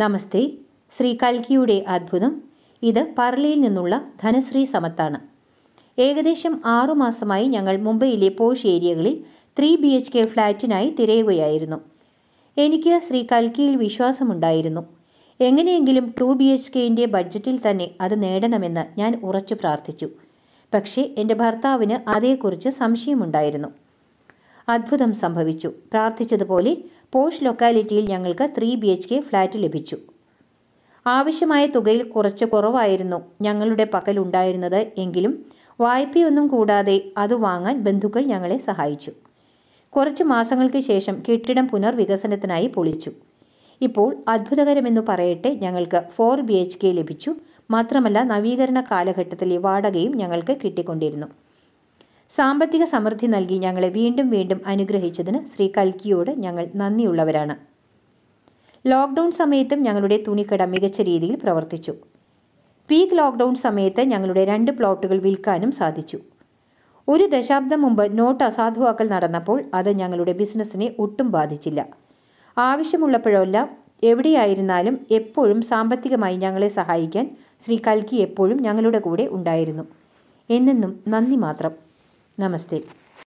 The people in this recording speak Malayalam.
നമസ്തേ ശ്രീ കൽക്കിയുടെ അത്ഭുതം ഇത് പർളിയിൽ നിന്നുള്ള ധനശ്രീ സമത്താണ് ഏകദേശം ആറുമാസമായി ഞങ്ങൾ മുംബൈയിലെ പോഷ് ഏരിയകളിൽ ത്രീ ബി എച്ച് കെ ഫ്ലാറ്റിനായി തിരയുകയായിരുന്നു എനിക്ക് ശ്രീ കൽക്കിയിൽ വിശ്വാസമുണ്ടായിരുന്നു എങ്ങനെയെങ്കിലും ടു ബി എച്ച് കെയിൻ്റെ ബഡ്ജറ്റിൽ തന്നെ അത് നേടണമെന്ന് ഞാൻ ഉറച്ചു പ്രാർത്ഥിച്ചു പക്ഷേ എൻ്റെ ഭർത്താവിന് അതേക്കുറിച്ച് സംശയമുണ്ടായിരുന്നു അത്ഭുതം സംഭവിച്ചു പ്രാർത്ഥിച്ചതുപോലെ പോഷ് ലൊക്കാലിറ്റിയിൽ ഞങ്ങൾക്ക് three B H K flat ലഭിച്ചു ആവശ്യമായ തുകയിൽ കുറച്ച് കുറവായിരുന്നു ഞങ്ങളുടെ പക്കലുണ്ടായിരുന്നത് എങ്കിലും വായ്പയൊന്നും കൂടാതെ അത് വാങ്ങാൻ ബന്ധുക്കൾ ഞങ്ങളെ സഹായിച്ചു കുറച്ച് മാസങ്ങൾക്ക് ശേഷം കെട്ടിടം പുനർവികസനത്തിനായി പൊളിച്ചു ഇപ്പോൾ അത്ഭുതകരമെന്ന് പറയട്ടെ ഞങ്ങൾക്ക് ഫോർ ബി എച്ച് കെ ലഭിച്ചു മാത്രമല്ല നവീകരണ കാലഘട്ടത്തിലെ വാടകയും ഞങ്ങൾക്ക് കിട്ടിക്കൊണ്ടിരുന്നു സാമ്പത്തിക സമൃദ്ധി നൽകി ഞങ്ങളെ വീണ്ടും വീണ്ടും അനുഗ്രഹിച്ചതിന് ശ്രീ കൽക്കിയോട് ഞങ്ങൾ നന്ദിയുള്ളവരാണ് ലോക്ക്ഡൗൺ സമയത്തും ഞങ്ങളുടെ തുണിക്കട മികച്ച രീതിയിൽ പ്രവർത്തിച്ചു പീക്ക് ലോക്ക്ഡൗൺ സമയത്ത് ഞങ്ങളുടെ രണ്ട് പ്ലോട്ടുകൾ വിൽക്കാനും സാധിച്ചു ഒരു ദശാബ്ദം മുമ്പ് നോട്ട് അസാധുവാക്കൽ നടന്നപ്പോൾ അത് ഞങ്ങളുടെ ബിസിനസ്സിനെ ഒട്ടും ബാധിച്ചില്ല ആവശ്യമുള്ളപ്പോഴെല്ലാം എവിടെയായിരുന്നാലും എപ്പോഴും സാമ്പത്തികമായി ഞങ്ങളെ സഹായിക്കാൻ ശ്രീ കൽക്കി എപ്പോഴും ഞങ്ങളുടെ കൂടെ ഉണ്ടായിരുന്നു എന്നെന്നും നന്ദി മാത്രം नमस्ते